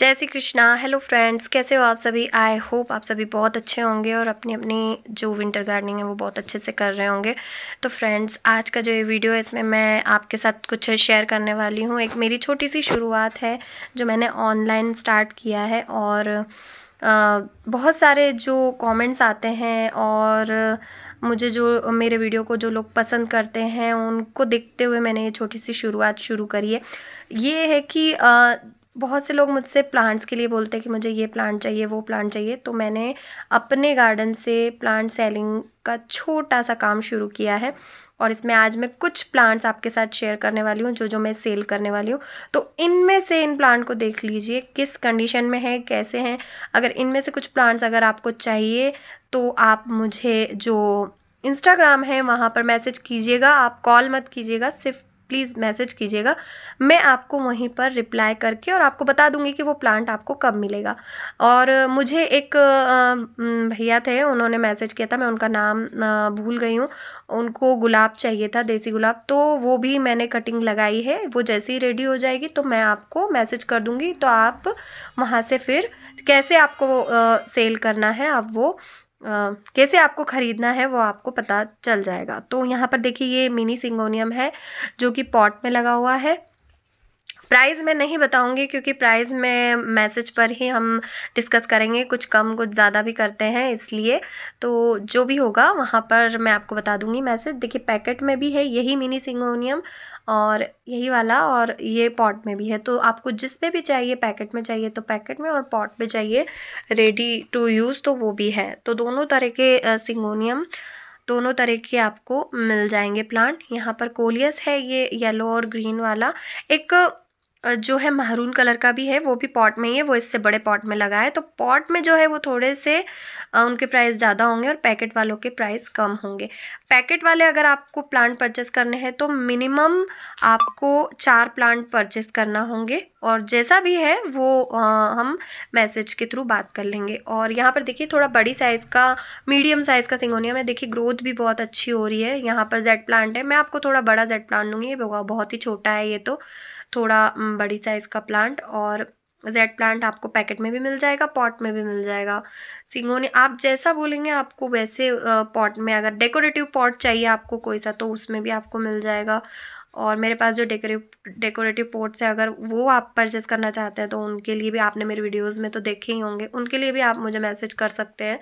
जय Shri Krishna hello friends कैसे हो आप सभी आई होप आप सभी बहुत अच्छे होंगे और अपनी अपनी जो विंटर गार्डनिंग है वो बहुत अच्छे से कर रहे होंगे तो फ्रेंड्स आज का जो ये वीडियो है इसमें मैं आपके साथ कुछ शेयर करने वाली हूँ एक मेरी छोटी सी शुरुआत है जो मैंने ऑनलाइन स्टार्ट किया है और आ, बहुत सारे जो कॉमेंट्स आते हैं और मुझे जो मेरे वीडियो को जो लोग पसंद करते हैं उनको देखते हुए मैंने ये छोटी सी शुरुआत शुरू करी है ये है कि आ, बहुत से लोग मुझसे प्लांट्स के लिए बोलते हैं कि मुझे ये प्लांट चाहिए वो प्लांट चाहिए तो मैंने अपने गार्डन से प्लांट सेलिंग का छोटा सा काम शुरू किया है और इसमें आज मैं कुछ प्लांट्स आपके साथ शेयर करने वाली हूँ जो जो मैं सेल करने वाली हूँ तो इनमें से इन प्लांट को देख लीजिए किस कंडीशन में है कैसे हैं अगर इनमें से कुछ प्लांट्स अगर आपको चाहिए तो आप मुझे जो इंस्टाग्राम है वहाँ पर मैसेज कीजिएगा आप कॉल मत कीजिएगा सिर्फ प्लीज़ मैसेज कीजिएगा मैं आपको वहीं पर रिप्लाई करके और आपको बता दूंगी कि वो प्लांट आपको कब मिलेगा और मुझे एक भैया थे उन्होंने मैसेज किया था मैं उनका नाम भूल गई हूँ उनको गुलाब चाहिए था देसी गुलाब तो वो भी मैंने कटिंग लगाई है वो जैसे ही रेडी हो जाएगी तो मैं आपको मैसेज कर दूँगी तो आप वहाँ से फिर कैसे आपको सेल करना है आप वो कैसे आपको ख़रीदना है वो आपको पता चल जाएगा तो यहाँ पर देखिए ये मिनी सिंगोनियम है जो कि पॉट में लगा हुआ है प्राइस मैं नहीं बताऊंगी क्योंकि प्राइस में मैसेज पर ही हम डिस्कस करेंगे कुछ कम कुछ ज़्यादा भी करते हैं इसलिए तो जो भी होगा वहाँ पर मैं आपको बता दूंगी मैसेज देखिए पैकेट में भी है यही मिनी सिंगोनियम और यही वाला और ये पॉट में भी है तो आपको जिस पे भी चाहिए पैकेट में चाहिए तो पैकेट में और पॉट में चाहिए रेडी टू यूज़ तो वो भी है तो दोनों तरह के सिंगोनियम दोनों तरह के आपको मिल जाएंगे प्लांट यहाँ पर कोलियस है ये येलो और ग्रीन वाला एक जो है महरून कलर का भी है वो भी पॉट में ही है वो इससे बड़े पॉट में लगा है तो पॉट में जो है वो थोड़े से उनके प्राइस ज़्यादा होंगे और पैकेट वालों के प्राइस कम होंगे पैकेट वाले अगर आपको प्लांट परचेस करने हैं तो मिनिमम आपको चार प्लांट परचेस करना होंगे और जैसा भी है वो आ, हम मैसेज के थ्रू बात कर लेंगे और यहाँ पर देखिए थोड़ा बड़ी साइज़ का मीडियम साइज़ का सिंगोनियम है देखिए ग्रोथ भी बहुत अच्छी हो रही है यहाँ पर जेड प्लांट है मैं आपको थोड़ा बड़ा जेड प्लांट लूँगी ये बहुत ही छोटा है ये तो थोड़ा बड़ी साइज़ का प्लांट और जेड प्लांट आपको पैकेट में भी मिल जाएगा पॉट में भी मिल जाएगा सिंगोनी आप जैसा बोलेंगे आपको वैसे पॉट में अगर डेकोरेटिव पॉट चाहिए आपको कोई सा तो उसमें भी आपको मिल जाएगा और मेरे पास जो डेकोरेटिव डेकोरेटिव पॉट्स है अगर वो आप परचेस करना चाहते हैं तो उनके लिए भी आपने मेरे वीडियोज़ में तो देखे ही होंगे उनके लिए भी आप मुझे मैसेज कर सकते हैं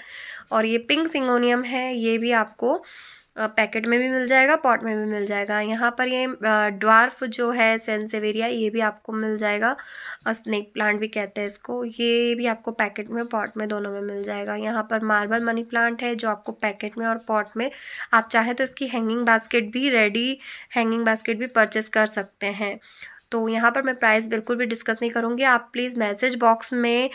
और ये पिंक सिंगोनियम है ये भी आपको पैकेट में भी मिल जाएगा पॉट में भी मिल जाएगा यहाँ पर ये ड्वार्फ जो है सेंसेवेरिया ये भी आपको मिल जाएगा स्नेक प्लांट भी कहते हैं इसको ये भी आपको पैकेट में पॉट में दोनों में मिल जाएगा यहाँ पर मार्बल मनी प्लांट है जो आपको पैकेट में और पॉट में आप चाहें तो इसकी हैंगिंग बास्केट भी रेडी हैंगिंग बास्केट भी परचेस कर सकते हैं तो यहाँ पर मैं प्राइस बिल्कुल भी डिस्कस नहीं करूँगी आप प्लीज़ मैसेज बॉक्स में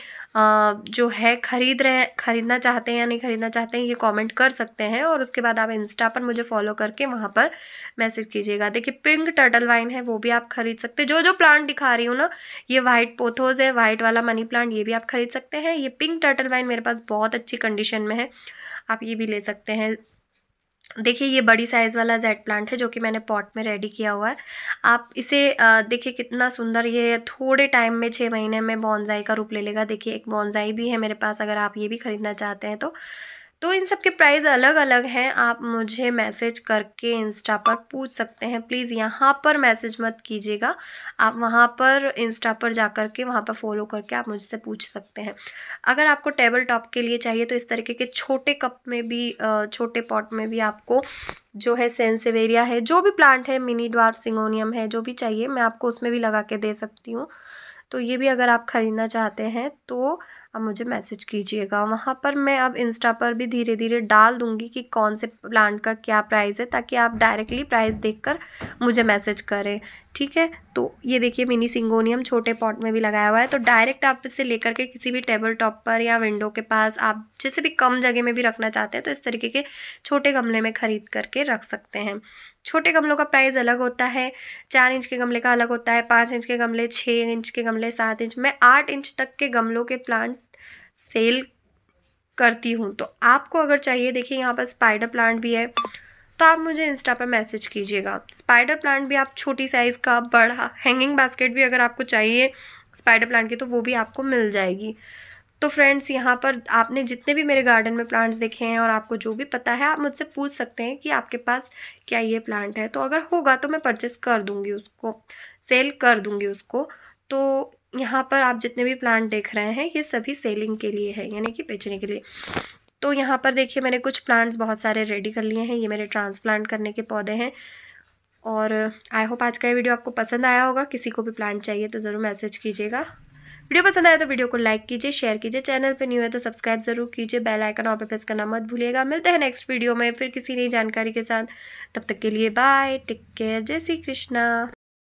जो है ख़रीद रहे ख़रीदना चाहते हैं या नहीं ख़रीदना चाहते हैं ये कमेंट कर सकते हैं और उसके बाद आप इंस्टा पर मुझे फॉलो करके वहाँ पर मैसेज कीजिएगा देखिए पिंक टर्टल वाइन है वो भी आप ख़रीद सकते हैं जो जो प्लांट दिखा रही हूँ ना ये वाइट पोथोज है वाइट वाला मनी प्लांट ये भी आप ख़रीद सकते हैं ये पिंक टर्टल वाइन मेरे पास बहुत अच्छी कंडीशन में है आप ये भी ले सकते हैं देखिए ये बड़ी साइज़ वाला जेड प्लांट है जो कि मैंने पॉट में रेडी किया हुआ है आप इसे देखिए कितना सुंदर ये थोड़े टाइम में छः महीने में बॉन्जाई का रूप ले लेगा देखिए एक बॉन्जाई भी है मेरे पास अगर आप ये भी ख़रीदना चाहते हैं तो तो इन सब के प्राइस अलग अलग हैं आप मुझे मैसेज करके इंस्टा पर पूछ सकते हैं प्लीज़ यहाँ पर मैसेज मत कीजिएगा आप वहाँ पर इंस्टा पर जा कर के वहाँ पर फॉलो करके आप मुझसे पूछ सकते हैं अगर आपको टेबल टॉप के लिए चाहिए तो इस तरीके के छोटे कप में भी छोटे पॉट में भी आपको जो है सेंसेवेरिया है जो भी प्लांट है मिनी डॉर्फ सिंगोनियम है जो भी चाहिए मैं आपको उसमें भी लगा के दे सकती हूँ तो ये भी अगर आप ख़रीदना चाहते हैं तो आप मुझे मैसेज कीजिएगा वहाँ पर मैं अब इंस्टा पर भी धीरे धीरे डाल दूँगी कि कौन से प्लांट का क्या प्राइस है ताकि आप डायरेक्टली प्राइस देखकर मुझे मैसेज करें ठीक है तो ये देखिए मिनी सिंगोनियम छोटे पॉट में भी लगाया हुआ है तो डायरेक्ट आप इसे लेकर के किसी भी टेबल टॉप पर या विंडो के पास आप जैसे भी कम जगह में भी रखना चाहते हैं तो इस तरीके के छोटे गमले में ख़रीद करके रख सकते हैं छोटे गमलों का प्राइस अलग होता है चार इंच के गमले का अलग होता है पाँच इंच के गमले छः इंच के गमले गमले सात इंच मैं आठ इंच तक के गमलों के प्लांट सेल करती हूँ तो आपको अगर चाहिए देखिए यहाँ पर स्पाइडर प्लांट भी है तो आप मुझे इंस्टा पर मैसेज कीजिएगा स्पाइडर प्लांट भी आप छोटी साइज़ का बड़ा हैंगिंग बास्केट भी अगर आपको चाहिए स्पाइडर प्लांट की तो वो भी आपको मिल जाएगी तो फ्रेंड्स यहाँ पर आपने जितने भी मेरे गार्डन में प्लांट्स देखे हैं और आपको जो भी पता है आप मुझसे पूछ सकते हैं कि आपके पास क्या ये प्लांट है तो अगर होगा तो मैं परचेस कर दूँगी उसको सेल कर दूँगी उसको तो यहाँ पर आप जितने भी प्लांट देख रहे हैं ये सभी सेलिंग के लिए है यानी कि बेचने के लिए तो यहाँ पर देखिए मैंने कुछ प्लांट्स बहुत सारे रेडी कर लिए हैं ये मेरे ट्रांसप्लांट करने के पौधे हैं और आई होप आज का ये वीडियो आपको पसंद आया होगा किसी को भी प्लांट चाहिए तो ज़रूर मैसेज कीजिएगा वीडियो पसंद आया तो वीडियो को लाइक कीजिए शेयर कीजिए चैनल पर न्यू है तो सब्सक्राइब जरूर कीजिए बेल आइकन और पे प्रेस करना मत भूलिएगा मिलते हैं नेक्स्ट वीडियो में फिर किसी नई जानकारी के साथ तब तक के लिए बाय टेक केयर जय श्री कृष्णा